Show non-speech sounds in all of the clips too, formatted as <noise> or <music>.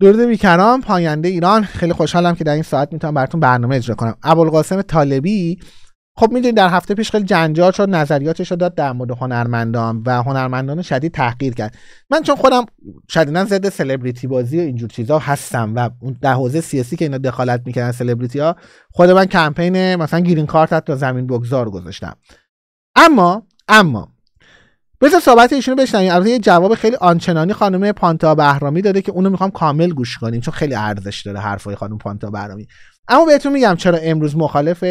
درود بیکران پاینده ایران خیلی خوشحالم که در این ساعت میتونم براتون برنامه اجرا کنم ابوالقاسم طالبی خب میدونید در هفته پیش خیلی جنجال شد نظریاتش رو داد در مورد هنرمندان و هنرمندان شدید تحقیر کرد من چون خودم شدیدا ضد سلبریتی بازی و اینجور چیزها هستم و اون در حوزه سیاسی که اینا دخالت میکنن سلبریتی ها خود من کمپین مثلا گیرین کارت تا زمین بگذار گذاشتم اما اما بذار صحبت ایشونو بشنویم البته یه جواب خیلی آنچنانی خانم پانتا بهرامی داده که اونو میخوام کامل گوش کنیم چون خیلی ارزش داره حرفای خانم پانتا بهرامی اما بهتون میگم چرا امروز مخالف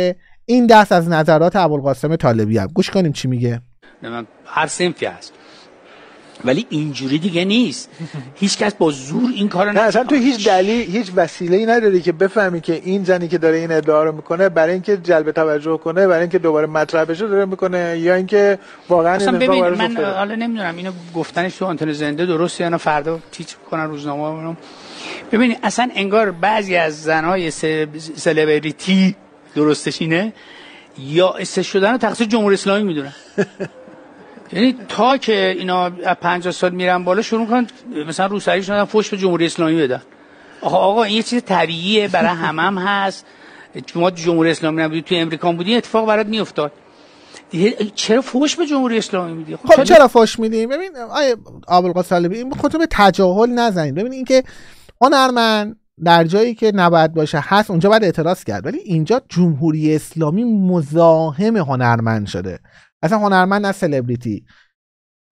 این دست از نظرات ابوالقاسم طالبی هم گوش کنیم چی میگه من هر سنفی هست ولی اینجوری دیگه نیست هیچکس با زور این کارو نه اصلا تو هیچ دلیل هیچ وسیله ای نداری که بفهمی که این زنی که داره این ادعا رو میکنه برای اینکه جلب توجه کنه برای اینکه دوباره مطرح بشه داره میکنه یا اینکه واقعا اصلا این ببین من حالا نمیدونم اینو گفتنش تو آنتن زنده درسته یا نه فردا چی کنن روزنامه رو ببین اصلا انگار بعضی از زنهای سلبریتی درستش اینه یا شدن رو تقصیر جمهوری اسلامی میدونن <laughs> یعنی تا که اینا از 50 سال میرن بالا شروع کن مثلا روسری شدن فوش به جمهوری اسلامی بدن آقا این یه چیز طبیعیه برای همم هست شما جمهوری اسلامی نبودی تو امریکا بودی اتفاق برات میافتاد چرا فوش به جمهوری اسلامی میدی خب, خب, چرا فوش میدیم ببین آیه ابوالقاسم این خودتون به تجاهل نزنید ببین اینکه هنرمند در جایی که نباید باشه هست اونجا باید اعتراض کرد ولی اینجا جمهوری اسلامی مزاحم هنرمند شده اصلا هنرمند نه سلبریتی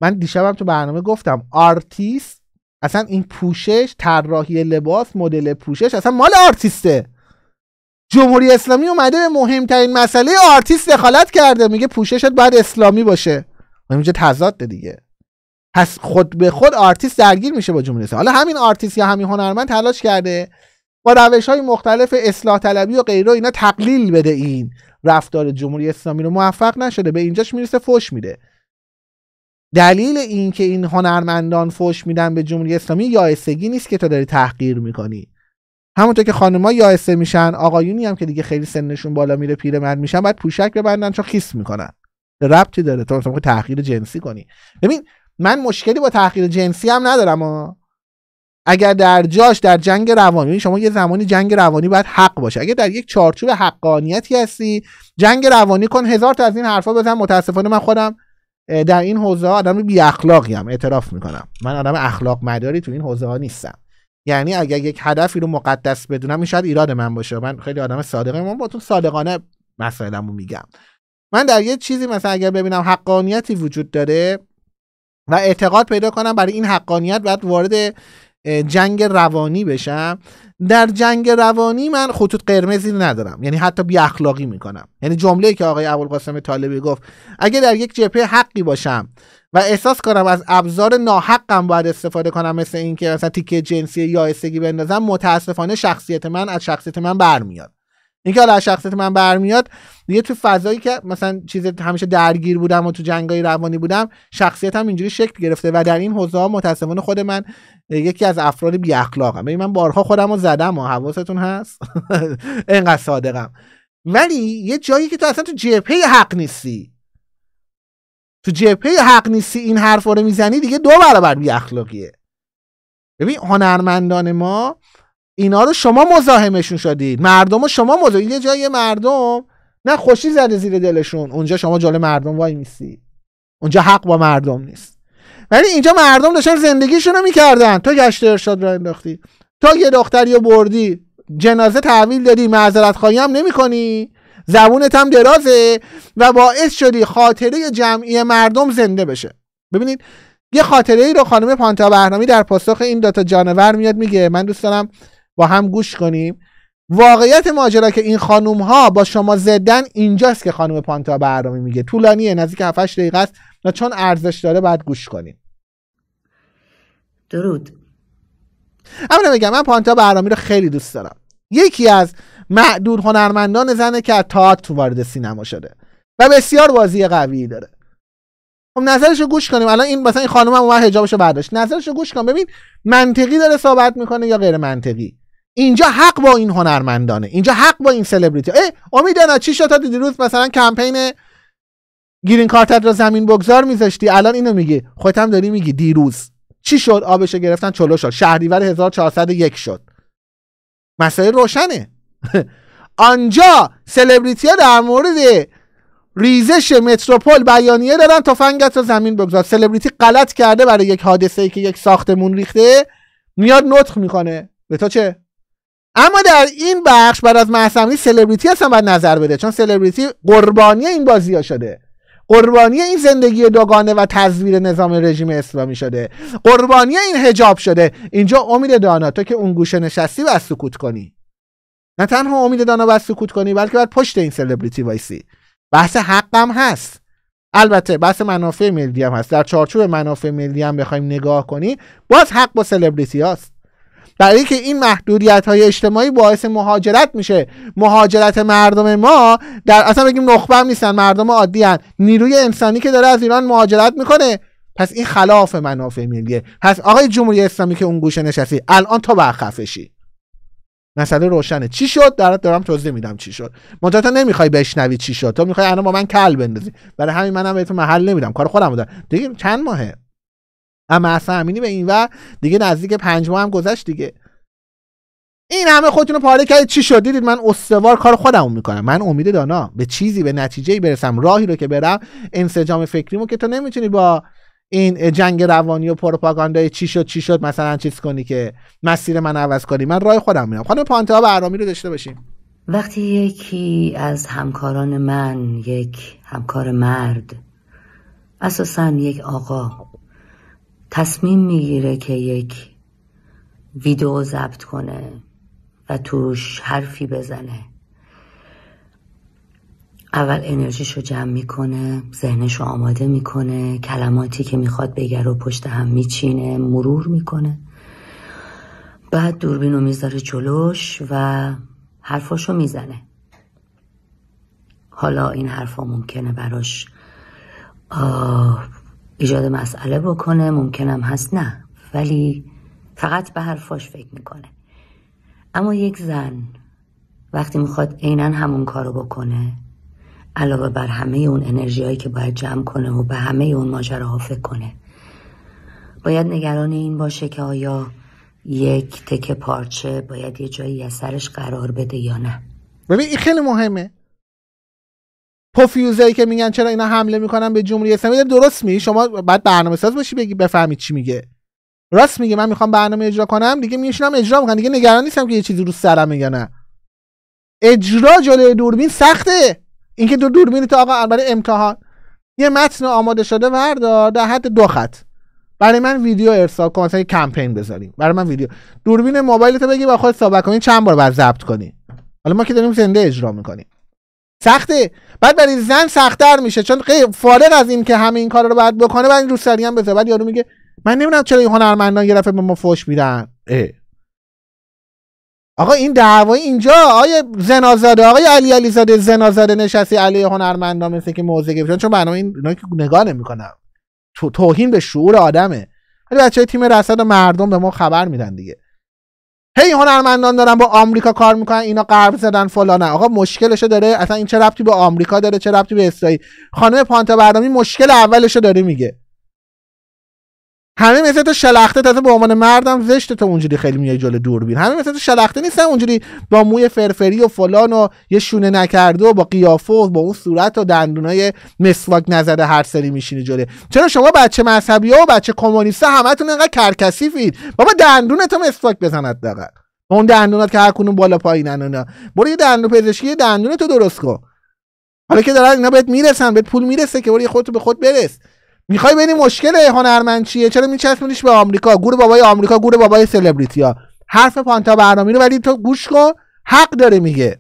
من دیشبم تو برنامه گفتم آرتیست اصلا این پوشش طراحی لباس مدل پوشش اصلا مال آرتیسته جمهوری اسلامی اومده به مهمترین مسئله آرتیست دخالت کرده میگه پوششت باید اسلامی باشه اینجا تضاد دیگه پس خود به خود آرتیست درگیر میشه با جمهوری اسلامی حالا همین آرتیست یا همین هنرمند تلاش کرده با روش های مختلف اصلاح طلبی و غیره اینا تقلیل بده این رفتار جمهوری اسلامی رو موفق نشده به اینجاش میرسه فوش میده دلیل این که این هنرمندان فوش میدن به جمهوری اسلامی یائسگی نیست که تو داری تحقیر میکنی همونطور که خانم‌ها یائسه میشن آقایونی هم که دیگه خیلی سنشون بالا میره پیرمرد میشن بعد پوشک ببندن چون خیس میکنن ربطی داره تو تحقیر جنسی کنی ببین من مشکلی با تحقیر جنسی هم ندارم اگر در جاش در جنگ روانی یعنی شما یه زمانی جنگ روانی باید حق باشه اگر در یک چارچوب حقانیتی هستی جنگ روانی کن هزار تا از این حرفا بزن متاسفانه من خودم در این حوزه ها آدم بی اخلاقی هم اعتراف میکنم من آدم اخلاق مداری تو این حوزه ها نیستم یعنی اگر یک هدفی رو مقدس بدونم این شاید ایراد من باشه من خیلی آدم صادقه من با تو صادقانه مسائلمو میگم من در یه چیزی مثلا اگر ببینم حقانیتی وجود داره و اعتقاد پیدا کنم برای این حقانیت باید وارد جنگ روانی بشم در جنگ روانی من خطوط قرمزی ندارم یعنی حتی بی اخلاقی میکنم یعنی جمله که آقای ابوالقاسم طالبی گفت اگه در یک جبهه حقی باشم و احساس کنم از ابزار ناحقم باید استفاده کنم مثل اینکه مثلا تیکه جنسی یا استگی بندازم متاسفانه شخصیت من از شخصیت من برمیاد اینکه حالا شخصیت من برمیاد یه تو فضایی که مثلا چیز همیشه درگیر بودم و تو جنگای روانی بودم شخصیتم اینجوری شکل گرفته و در این حوزه متاسفانه خود من یکی از افراد بی اخلاقم یعنی من بارها خودم رو زدم و حواستون هست <laughs> انقدر صادقم ولی یه جایی که تو اصلا تو جبهه حق نیستی تو جبهه حق نیستی این حرف رو میزنی دیگه دو برابر بی اخلاقیه ببین هنرمندان ما اینا رو شما مزاحمشون شدید مردم رو شما مزاحم یه جای مردم نه خوشی زده زیر دلشون اونجا شما جلو مردم وای میسی اونجا حق با مردم نیست ولی اینجا مردم داشتن زندگیشون رو میکردن تو گشت ارشاد را انداختی تو یه دختری رو بردی جنازه تحویل دادی معذرت خواهی هم نمیکنی زبونت هم درازه و باعث شدی خاطره جمعی مردم زنده بشه ببینید یه خاطره ای رو خانم پانتا بهرامی در پاسخ این داتا جانور میاد میگه من دوست دارم با هم گوش کنیم واقعیت ماجرا که این خانوم ها با شما زدن اینجاست که خانم پانتا برنامه میگه طولانیه نزدیک 7 8 دقیقه است و چون ارزش داره بعد گوش کنیم درود اما بگم من پانتا برنامه رو خیلی دوست دارم یکی از معدود هنرمندان زنه که از تو وارد سینما شده و بسیار بازی قوی داره خب نظرش رو گوش کنیم الان این مثلا این خانم هم اومد حجابش رو برداشت نظرش رو گوش کن ببین منطقی داره صحبت میکنه یا غیر منطقی اینجا حق با این هنرمندانه اینجا حق با این سلبریتی ای امید چی شد تا دیروز مثلا کمپین گیرین کارتت را زمین بگذار میذاشتی الان اینو میگی خودت هم داری میگی دیروز چی شد آبش گرفتن چلو شد شهریور 1401 شد مسئله روشنه <laughs> آنجا سلبریتی ها در مورد ریزش متروپول بیانیه دارن فنگت رو زمین بگذار سلبریتی غلط کرده برای یک حادثه ای که یک ساختمون ریخته میاد نطخ میکنه به تو چه اما در این بخش بعد از محسنی سلبریتی هستن باید نظر بده چون سلبریتی قربانی این بازی ها شده قربانی این زندگی دوگانه و تزویر نظام رژیم اسلامی شده قربانی این هجاب شده اینجا امید دانا تو که اون گوشه نشستی و سکوت کنی نه تنها امید دانا و سکوت کنی بلکه باید پشت این سلبریتی وایسی بحث حقم هست البته بحث منافع ملی هم هست در چارچوب منافع ملی هم بخوایم نگاه کنی باز حق با سلبریتی هاست برای که این محدودیت های اجتماعی باعث مهاجرت میشه مهاجرت مردم ما در اصلا بگیم نخبه هم نیستن مردم عادی هن. نیروی انسانی که داره از ایران مهاجرت میکنه پس این خلاف منافع ملیه پس آقای جمهوری اسلامی که اون گوشه نشستی الان تو برخفشی مسئله روشنه چی شد دارم دارم توضیح میدم چی شد منتها تو نمیخوای بشنوی چی شد تو میخوای الان با من کل بندازی برای همین منم هم بهتون محل نمیدم کار خودم دارم دیگه چند ماهه اما اصلا امینی به این و دیگه نزدیک پنج ماه هم گذشت دیگه این همه خودتون رو پاره کردید چی شد دیدید من استوار کار خودمون میکنم من امید دانا به چیزی به نتیجه ای برسم راهی رو که برم انسجام فکریمو که تو نمیتونی با این جنگ روانی و پروپاگاندای چی شد چی شد مثلا چیز کنی که مسیر من عوض کنی من راه خودم میرم خانم پانتها برامی رو داشته باشیم وقتی یکی از همکاران من یک همکار مرد اساسا یک آقا تصمیم میگیره که یک ویدیو ضبط کنه و توش حرفی بزنه اول انرژیش رو جمع میکنه ذهنش رو آماده میکنه کلماتی که میخواد بگه رو پشت هم میچینه مرور میکنه بعد دوربین رو میذاره جلوش و حرفاشو میزنه حالا این حرفا ممکنه براش ایجاد مسئله بکنه ممکنم هست نه ولی فقط به حرفاش فکر میکنه اما یک زن وقتی میخواد عینا همون کارو بکنه علاوه بر همه اون انرژیهایی که باید جمع کنه و به همه اون ماجراها فکر کنه باید نگران این باشه که آیا یک تکه پارچه باید یه جایی از سرش قرار بده یا نه ببین این خیلی مهمه پوفیوزایی که میگن چرا اینا حمله میکنن به جمهوری اسلامی درست می شما بعد برنامه ساز باشی بگی بفهمید چی میگه راست میگه من میخوام برنامه اجرا کنم دیگه میشینم اجرا میکنم دیگه نگران نیستم که یه چیزی رو سرم یا نه اجرا جلوی دوربین سخته اینکه تو دوربین تو آقا برای امتحان یه متن آماده شده وردار در حد دو خط برای من ویدیو ارسال کن مثلا کمپین بذاریم برای من ویدیو دوربین موبایل بگی با خود صحبت کنی چند بار بعد ضبط کنی حالا ما که داریم زنده اجرا میکنیم سخته بعد برای زن سختتر میشه چون فارغ از این که همه این کار رو باید بکنه بعد این رو سریع هم بزه بعد یارو میگه من نمیدونم چرا این هنرمندان یه به ما فوش میدن آقا این دعوای اینجا آیا زنازاده آقای علی علیزاده زنازاده نشستی علی هنرمندا مثل که موزه گرفتن چون برنامه این که نگاه نمیکنم توهین به شعور آدمه ولی بچه تیم رصد و مردم به ما خبر میدن دیگه هی هنرمندان دارن با آمریکا کار میکنن اینا قرب زدن فلانه آقا مشکلشو داره اصلا این چه ربطی به آمریکا داره چه ربطی به اسرائیل خانم پانتا برنامی مشکل اولشو داره میگه همه مثل تو شلخته تازه به عنوان مردم زشت تو اونجوری خیلی میای جلو دوربین همه مثل تو شلخته نیستن اونجوری با موی فرفری و فلان و یه شونه نکرده و با قیافه و با اون صورت و دندونای مسواک نزده هر سری میشینی جلو چرا شما بچه مذهبی ها و بچه کمونیست همتون انقدر کرکسیفید بابا دندونتو مسواک بزند حداقل اون دندونات که هر بالا پایینن اونا برو یه دندون پزشکی دندونتو درست کن حالا که دارن اینا بهت میرسن بهت پول میرسه که برو خودت خودتو به خود برس میخوای بینی مشکل هنرمند چیه چرا میچسبونیش به آمریکا گور بابای آمریکا گور بابای سلبریتی ها حرف پانتا برنامه رو ولی تو گوش کن حق داره میگه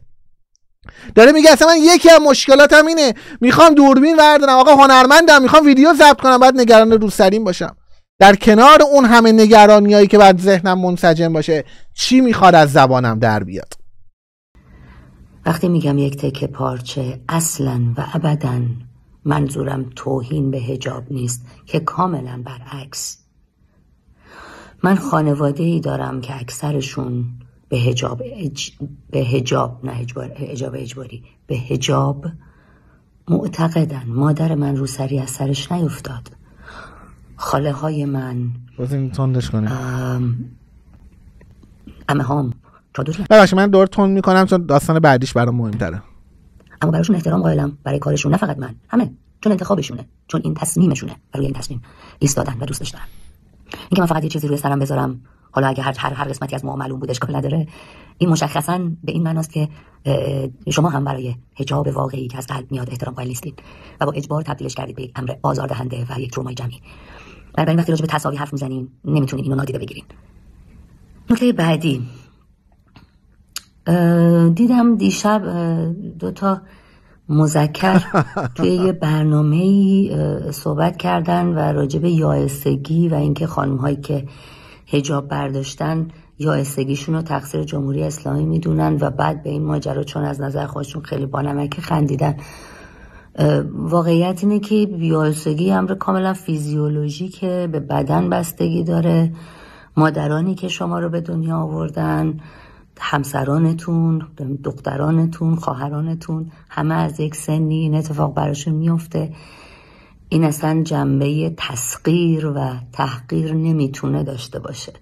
داره میگه اصلا من یکی از مشکلاتم اینه میخوام دوربین بردارم آقا هنرمندم میخوام ویدیو ضبط کنم بعد نگران روسرین باشم در کنار اون همه نگرانیایی که بعد ذهنم منسجم باشه چی میخواد از زبانم در بیاد وقتی میگم یک تکه پارچه اصلا و ابدا منظورم توهین به هجاب نیست که کاملا برعکس من خانواده ای دارم که اکثرشون به هجاب به هجاب نه اجبار... اجباری به هجاب معتقدن مادر من رو سری از سرش نیفتاد خاله های من بازیم تندش کنیم امه هم ببخشید من دور تند میکنم چون داستان بعدیش برام مهمتره اما براشون احترام قائلم برای کارشون نه فقط من همه چون انتخابشونه چون این تصمیمشونه و این تصمیم ایستادن و دوست داشتن اینکه من فقط یه چیزی روی سرم بذارم حالا اگه هر هر, هر قسمتی از ما معلوم بودش که نداره این مشخصا به این معناست که شما هم برای حجاب واقعی که از قلب میاد احترام قائل نیستید و با اجبار تبدیلش کردید به یک امر آزاردهنده و یک ترومای جمعی برای وقتی راجع به تساوی حرف میزنیم نمیتونیم اینو نادیده بگیریم نکته بعدی دیدم دیشب دوتا مذکر <laughs> توی یه برنامه ای صحبت کردن و راجب یائسگی و اینکه خانم هایی که هجاب برداشتن یاستگیشون رو تقصیر جمهوری اسلامی میدونن و بعد به این ماجرا چون از نظر خودشون خیلی بانمکه خندیدن واقعیت اینه که یائسگی امر کاملا فیزیولوژی که به بدن بستگی داره مادرانی که شما رو به دنیا آوردن همسرانتون دخترانتون خواهرانتون همه از یک سنی این اتفاق براشون میفته این اصلا جنبه تسقیر و تحقیر نمیتونه داشته باشه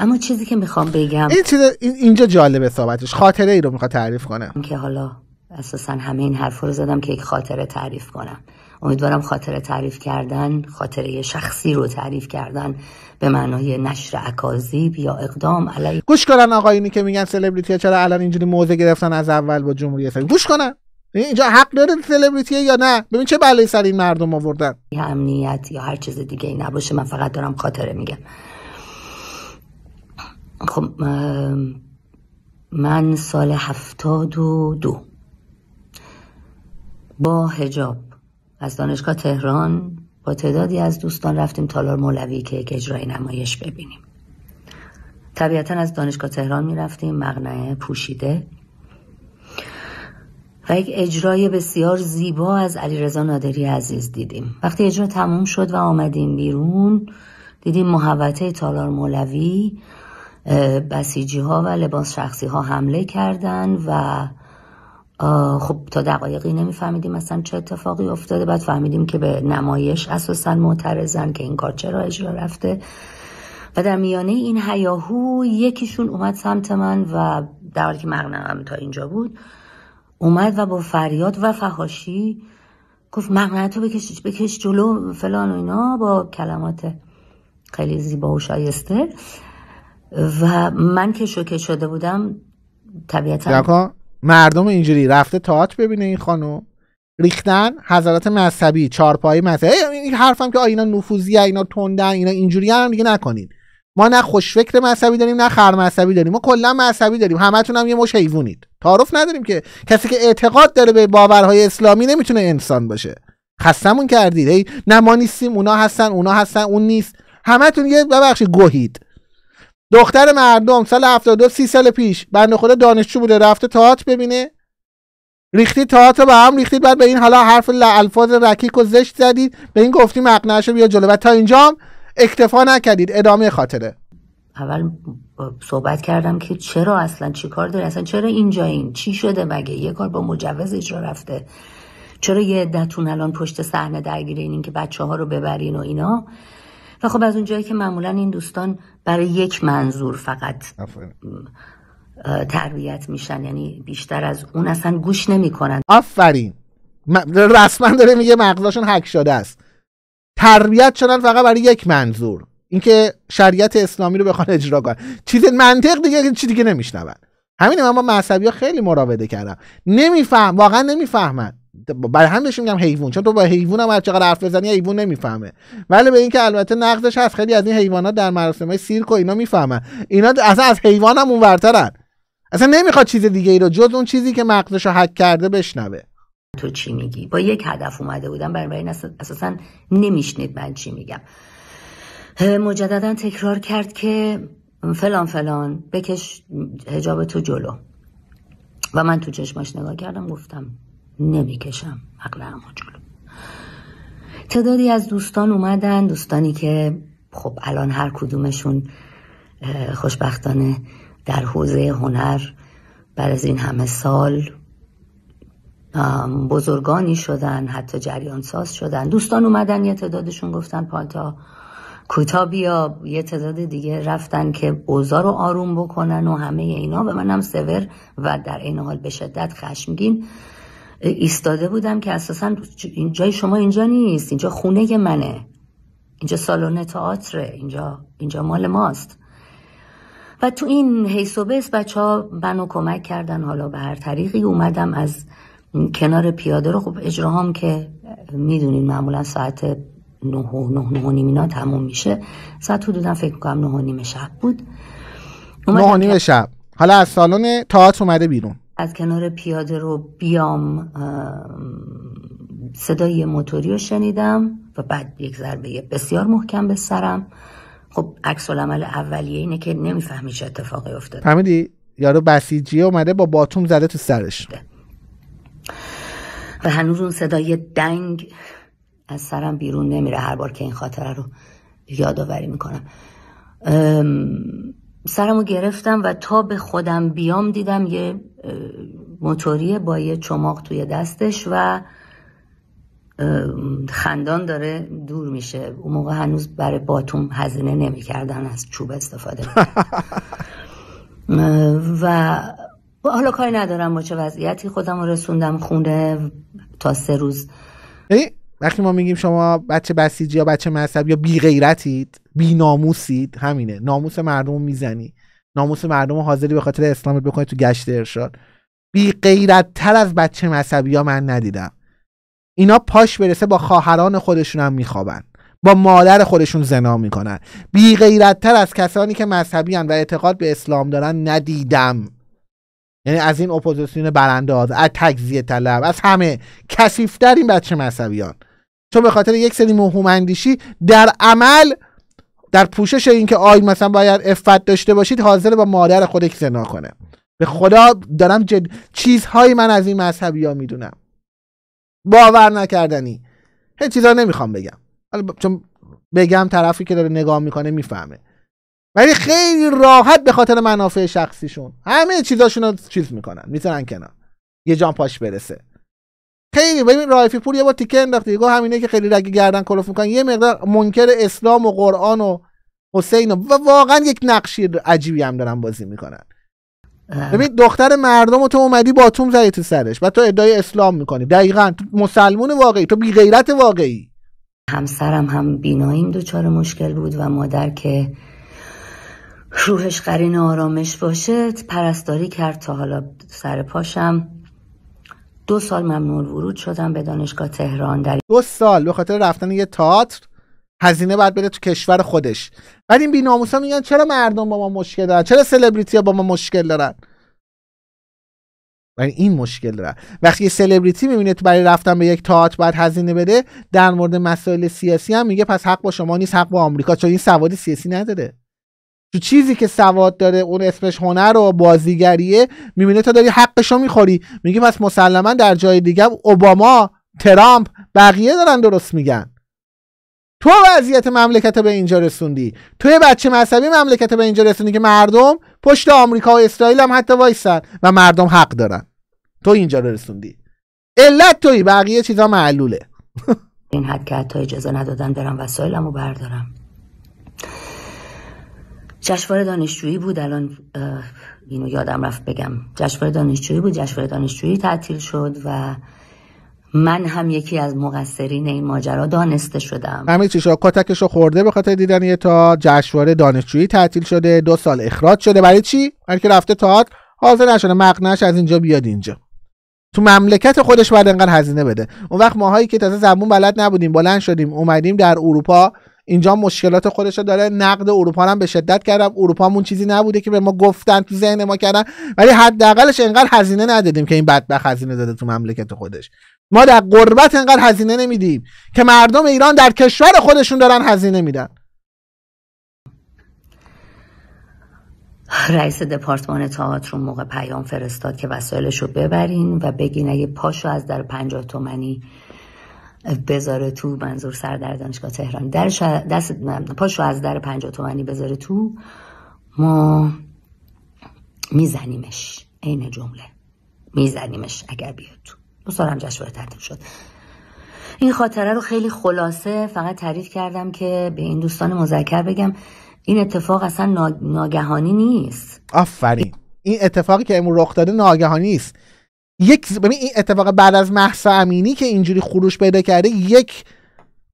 اما چیزی که میخوام بگم این چیز اینجا جالبه صحبتش خاطره ای رو میخواد تعریف کنم که حالا اساسا همه این حرف رو زدم که یک خاطره تعریف کنم امیدوارم خاطره تعریف کردن خاطره شخصی رو تعریف کردن به معنای نشر اکاذیب یا اقدام علیه گوش کنن آقایونی که میگن سلبریتی چرا الان اینجوری موضع گرفتن از اول با جمهوری اسلامی گوش کنن اینجا حق داره سلبریتی یا نه ببین چه بلایی سر این مردم آوردن امنیت یا هر چیز دیگه ای نباشه من فقط دارم خاطره میگم خب من سال هفتاد و دو با هجاب از دانشگاه تهران با تعدادی از دوستان رفتیم تالار مولوی که یک اجرای نمایش ببینیم طبیعتا از دانشگاه تهران می رفتیم مغنه پوشیده و یک اجرای بسیار زیبا از رزا نادری عزیز دیدیم وقتی اجرا تموم شد و آمدیم بیرون دیدیم محوطه تالار مولوی بسیجی ها و لباس شخصی ها حمله کردند و خب تا دقایقی نمیفهمیدیم مثلا چه اتفاقی افتاده بعد فهمیدیم که به نمایش اساسا معترضن که این کار چرا اجرا رفته و در میانه این هیاهو یکیشون اومد سمت من و در حالی که مغنم تا اینجا بود اومد و با فریاد و فخاشی گفت مغنم تو بکش, بکش جلو فلان و اینا با کلمات خیلی زیبا و شایسته و من که شوکه شده بودم طبیعتا مردم اینجوری رفته تئاتر ببینه این خانم ریختن حضرات مذهبی چارپای مذهبی این حرفم که اینا نفوذی اینا تندن اینا اینجوری هم دیگه نکنین ما نه خوشفکر مذهبی داریم نه خر مذهبی داریم ما کلا مذهبی داریم همتون هم یه مش حیوانید تعارف نداریم که کسی که اعتقاد داره به باورهای اسلامی نمیتونه انسان باشه خستمون کردید هی نه ما نیستیم اونا هستن اونا هستن اون نیست همتون یه ببخشید گوهید دختر مردم سال 72 سی سال پیش بنده خدا دانشجو بوده رفته تئاتر ببینه ریختی تئاتر به هم ریختید بعد به این حالا حرف الفاظ رکیک و زشت زدید به این گفتیم مقنعش بیا جلو و تا اینجا اکتفا نکردید ادامه خاطره اول صحبت کردم که چرا اصلا چی کار داره اصلا چرا اینجا این چی شده مگه یه کار با مجوز اجرا رفته چرا یه عدتون الان پشت صحنه درگیر این که بچه ها رو ببرین و اینا و خب از اونجایی که معمولا این دوستان برای یک منظور فقط تربیت میشن یعنی بیشتر از اون اصلا گوش نمیکنن آفرین رسما داره میگه مغزشون هک شده است تربیت شدن فقط برای یک منظور اینکه شریعت اسلامی رو بخوان اجرا کنن چیز منطق دیگه چی دیگه نمیشنون همینه من با مذهبی ها خیلی مراوده کردم نمیفهم واقعا نمیفهمن بر هم بهش میگم حیوان چون تو با حیوان هم هر چقدر حرف بزنی حیوان نمیفهمه ولی به اینکه البته نقدش هست خیلی از این حیوانات در مراسم های سیرک و اینا میفهمن اینا اصلا از حیوان هم اونورترن اصلا نمیخواد چیز دیگه ای رو جز اون چیزی که مغزش رو حک کرده بشنوه تو چی میگی با یک هدف اومده بودم بنابراین اساسا نمیشنید من چی میگم مجددا تکرار کرد که فلان فلان بکش هجاب تو جلو و من تو چشماش نگاه کردم گفتم نمیکشم هم جلو تعدادی از دوستان اومدن دوستانی که خب الان هر کدومشون خوشبختانه در حوزه هنر بعد از این همه سال بزرگانی شدن حتی جریان ساز شدن دوستان اومدن یه تعدادشون گفتن پالتا کوتا بیا یه تعداد دیگه رفتن که اوزا رو آروم بکنن و همه اینا به منم سور و در این حال به شدت خشمگین ایستاده بودم که اساسا جای شما اینجا نیست اینجا خونه منه اینجا سالن تئاتر اینجا اینجا مال ماست و تو این حیث و بس بچه ها منو کمک کردن حالا به هر طریقی اومدم از کنار پیاده رو خب اجراهام که میدونین معمولا ساعت نه و نه و اینا تموم میشه ساعت حدودا فکر کنم نه نیم شب بود نه و نیم شب حالا از سالن تئاتر اومده بیرون از کنار پیاده رو بیام صدای موتوری رو شنیدم و بعد یک ضربه بسیار محکم به سرم خب عکس العمل اولیه اینه که نمیفهمی چه اتفاقی افتاده فهمیدی یارو بسیجی اومده با باتوم زده تو سرش و هنوز اون صدای دنگ از سرم بیرون نمیره هر بار که این خاطره رو یادآوری میکنم سرمو گرفتم و تا به خودم بیام دیدم یه موتوریه با یه چماق توی دستش و خندان داره دور میشه اون موقع هنوز برای باتوم هزینه نمیکردن از چوب استفاده و حالا کاری ندارم با چه وضعیتی خودم رسوندم خونه تا سه روز وقتی ما میگیم شما بچه بسیجی یا بچه مذهب یا بی غیرتید بی ناموسید همینه ناموس مردم میزنی ناموس مردم رو حاضری به خاطر اسلامت بکنی تو گشت ارشاد بی غیرت تر از بچه مذهبی یا من ندیدم اینا پاش برسه با خواهران خودشون هم میخوابن با مادر خودشون زنا میکنن بی غیرت تر از کسانی که مذهبی و اعتقاد به اسلام دارن ندیدم یعنی از این اپوزیسیون برانداز از تجزیه طلب از همه کثیفتر بچه مذهبیان چون به خاطر یک سری مهم اندیشی در عمل در پوشش اینکه آی مثلا باید افت داشته باشید حاضر با مادر خودش زنا کنه به خدا دارم جد... چیزهایی من از این مذهبی ها میدونم باور نکردنی هیچ چیزا نمیخوام بگم چون بگم طرفی که داره نگاه میکنه میفهمه ولی خیلی راحت به خاطر منافع شخصیشون همه چیزاشون رو چیز میکنن میتونن کنار یه جان پاش برسه خیلی ببین رایفی پور یه با تیکه انداخت دیگه همینه که خیلی رگی گردن کلف میکنن یه مقدار منکر اسلام و قرآن و حسین و, و واقعا یک نقشی عجیبی هم دارن بازی میکنن ببین دختر مردم و تو اومدی باتوم زدی تو سرش و تو ادعای اسلام میکنی دقیقا تو مسلمون واقعی تو بی غیرت واقعی همسرم هم بیناییم دوچار مشکل بود و مادر که روحش قرین آرامش باشد پرستاری کرد تا حالا سر پاشم دو سال ممنوع ورود شدم به دانشگاه تهران در دو سال به خاطر رفتن یه تئاتر هزینه باید بره تو کشور خودش بعد این بیناموسا میگن چرا مردم با ما مشکل دارن چرا سلبریتی ها با ما مشکل دارن برای این مشکل داره وقتی یه سلبریتی میبینه تو برای رفتن به یک تئاتر باید هزینه بده در مورد مسائل سیاسی هم میگه پس حق با شما نیست حق با آمریکا چون این سواد سیاسی نداره تو چیزی که سواد داره اون اسمش هنر و بازیگریه میبینه تا داری حقشو میخوری میگی پس مسلما در جای دیگه اوباما ترامپ بقیه دارن درست میگن تو وضعیت مملکت به اینجا رسوندی تو بچه مذهبی مملکت به اینجا رسوندی که مردم پشت آمریکا و اسرائیل هم حتی وایسن و مردم حق دارن تو اینجا رسوندی علت توی بقیه چیزا معلوله <laughs> این حد که حتی اجازه ندادن برم وسایلمو بردارم جشنواره دانشجویی بود الان اینو یادم رفت بگم جشنواره دانشجویی بود جشنواره دانشجویی تعطیل شد و من هم یکی از مقصرین این ماجرا دانسته شدم همه چیشا کتکشو خورده به خاطر دیدن تا جشنواره دانشجویی تعطیل شده دو سال اخراج شده برای چی هر که رفته تاعت حاضر نشده مقنش از اینجا بیاد اینجا تو مملکت خودش بعد انقدر هزینه بده اون وقت ماهایی که تازه زبون بلد نبودیم بلند شدیم اومدیم در اروپا اینجا مشکلات خودش رو داره نقد اروپا هم به شدت کردم اروپا اون چیزی نبوده که به ما گفتن تو ذهن ما کردن ولی حداقلش انقدر هزینه ندادیم که این بدبخت هزینه داده تو مملکت خودش ما در قربت انقدر هزینه نمیدیم که مردم ایران در کشور خودشون دارن هزینه میدن رئیس دپارتمان تئاتر موقع پیام فرستاد که وسایلش رو ببرین و بگین اگه پاشو از در پنجاه تومنی بذاره تو منظور سر در دانشگاه تهران درش دست پاشو از در پنجاه تومنی بذاره تو ما میزنیمش عین جمله میزنیمش اگر بیاد تو دو سال هم شد این خاطره رو خیلی خلاصه فقط تعریف کردم که به این دوستان مذکر بگم این اتفاق اصلا ناگهانی نیست آفرین این اتفاقی که امروز رخ داده ناگهانی است یک ببین این اتفاق بعد از محسا امینی که اینجوری خروش پیدا کرده یک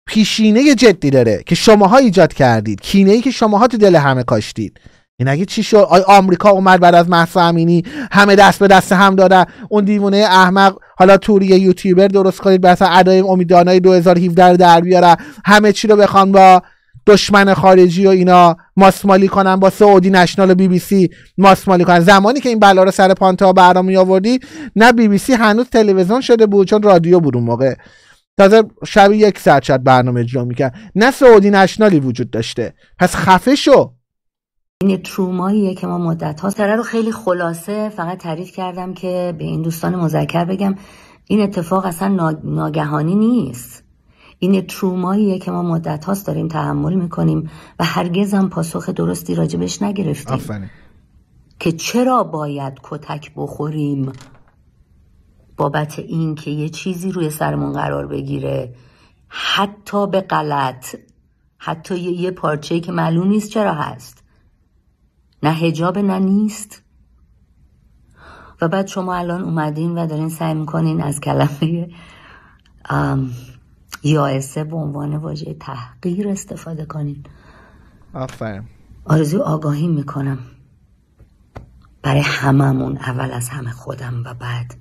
پیشینه جدی داره که شماها ایجاد کردید کینه ای که شماها تو دل همه کاشتید این اگه چی شد آی آمریکا اومد بعد از محسا امینی همه دست به دست هم داره اون دیوونه احمق حالا توری یوتیوبر درست کنید بسا ادای امیدانای 2017 رو در بیاره همه چی رو بخوان با دشمن خارجی و اینا ماسمالی کنن با سعودی نشنال و بی بی سی ماسمالی کنن زمانی که این بلا رو سر پانتا برنامه آوردی نه بی بی سی هنوز تلویزیون شده بود چون رادیو بود اون موقع تازه شب یک ساعت شد برنامه اجرا میکرد نه سعودی نشنالی وجود داشته پس خفه شو این تروماییه که ما مدت ها رو خیلی خلاصه فقط تعریف کردم که به این دوستان مذکر بگم این اتفاق اصلا ناگهانی نیست این تروماییه که ما مدت هاست داریم تحمل میکنیم و هرگز هم پاسخ درستی راجبش نگرفتیم که چرا باید کتک بخوریم بابت این که یه چیزی روی سرمون قرار بگیره حتی به غلط حتی یه پارچه که معلوم نیست چرا هست نه هجاب نه نیست و بعد شما الان اومدین و دارین سعی میکنین از کلمه یا e یائسه به عنوان واژه تحقیر استفاده کنین آفرین آرزو آگاهی میکنم برای هممون اول از همه خودم و بعد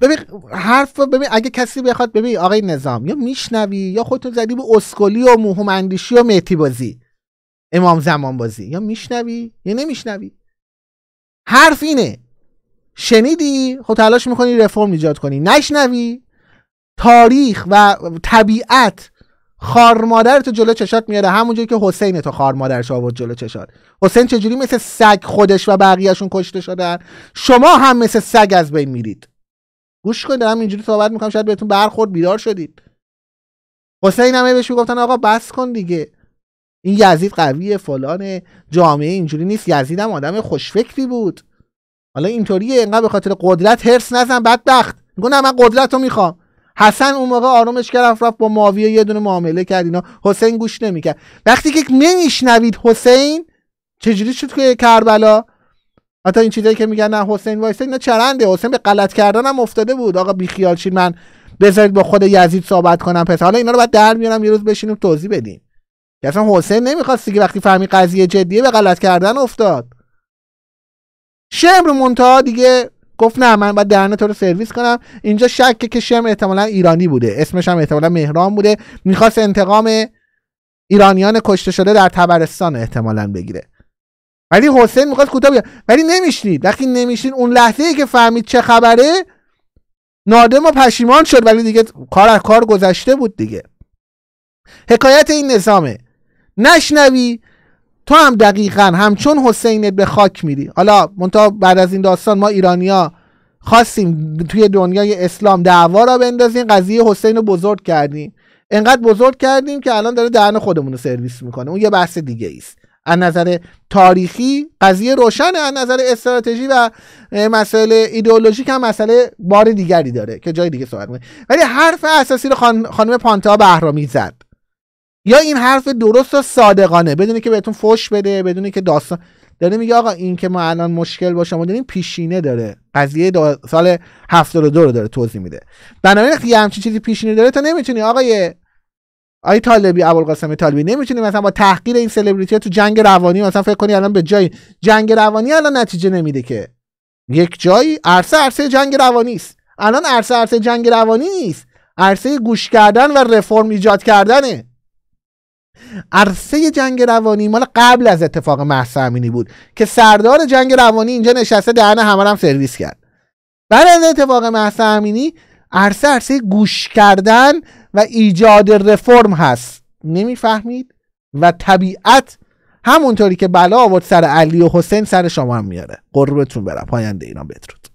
ببین حرف ببین اگه کسی بخواد ببین آقای نظام یا میشنوی یا خودتو زدی به اسکلی و موهم اندیشی و مهتی بازی امام زمان بازی یا میشنوی یا نمیشنوی حرف اینه شنیدی خود خب تلاش میکنی رفرم ایجاد کنی نشنوی تاریخ و طبیعت خار تو جلو چشات میاره همونجوری که حسین تو خار مادرش آورد جلو چشات حسین چجوری مثل سگ خودش و بقیهشون کشته شدن شما هم مثل سگ از بین میرید گوش کنید دارم اینجوری صحبت میکنم شاید بهتون برخورد بیدار شدید حسین همه بهش میگفتن آقا بس کن دیگه این یزید قویه فلان جامعه اینجوری نیست یزید هم آدم خوشفکری بود حالا اینطوریه انقدر به خاطر قدرت هرس نزن بدبخت میگم من قدرت رو میخوام حسن اون موقع آرومش کرد رفت با معاویه یه دونه معامله کرد اینا حسین گوش نمیکرد وقتی که نمیشنوید حسین چجوری شد که کربلا حتی این چیزایی که میگن نه حسین وایسه اینا چرنده حسین به غلط کردن هم افتاده بود آقا بیخیال شید من بذارید با خود یزید صحبت کنم پس حالا اینا رو بعد در میارم یه روز بشینیم توضیح بدیم که اصلا حسین نمیخواستی که وقتی فهمی قضیه جدیه به غلط کردن افتاد شمر مونتا دیگه گفت نه من باید درنه تو رو سرویس کنم اینجا شکه که شم احتمالا ایرانی بوده اسمش هم احتمالا مهران بوده میخواست انتقام ایرانیان کشته شده در تبرستان احتمالا بگیره ولی حسین میخواست کوتاه بیاد ولی نمیشنید وقتی نمیشنید اون لحظه ای که فهمید چه خبره نادم و پشیمان شد ولی دیگه کار از کار گذشته بود دیگه حکایت این نظامه نشنوی تو هم دقیقا همچون حسینت به خاک میری حالا منتها بعد از این داستان ما ایرانیا خواستیم توی دنیای اسلام دعوا را بندازیم قضیه حسین رو بزرگ کردیم انقدر بزرگ کردیم که الان داره دهن خودمون رو سرویس میکنه اون یه بحث دیگه است از نظر تاریخی قضیه روشنه از نظر استراتژی و مسائل ایدئولوژیک هم مسئله بار دیگری داره که جای دیگه صحبت ولی حرف اساسی رو خانم پانتا بهرامی زد یا این حرف درست و صادقانه بدونی که بهتون فش بده بدونی که داستان داره میگه آقا این که ما الان مشکل با شما داریم پیشینه داره قضیه دا... سال 72 رو داره توضیح میده بنابراین وقتی همچین چیزی پیشینه داره تا نمیتونی آقای آی طالبی ابوالقاسم طالبی نمیتونی مثلا با تحقیر این سلبریتی تو جنگ روانی مثلا فکر کنی الان به جای جنگ روانی الان نتیجه نمیده که یک جایی عرصه عرصه جنگ روانی است الان عرصه عرصه جنگ روانی نیست عرصه گوش کردن و رفرم ایجاد کردنه عرصه جنگ روانی مال قبل از اتفاق محسا امینی بود که سردار جنگ روانی اینجا نشسته دهن همه هم سرویس کرد بعد از اتفاق محسا امینی عرصه عرصه گوش کردن و ایجاد رفرم هست نمیفهمید و طبیعت همونطوری که بلا آورد سر علی و حسین سر شما هم میاره قربتون برم پاینده اینا بدرود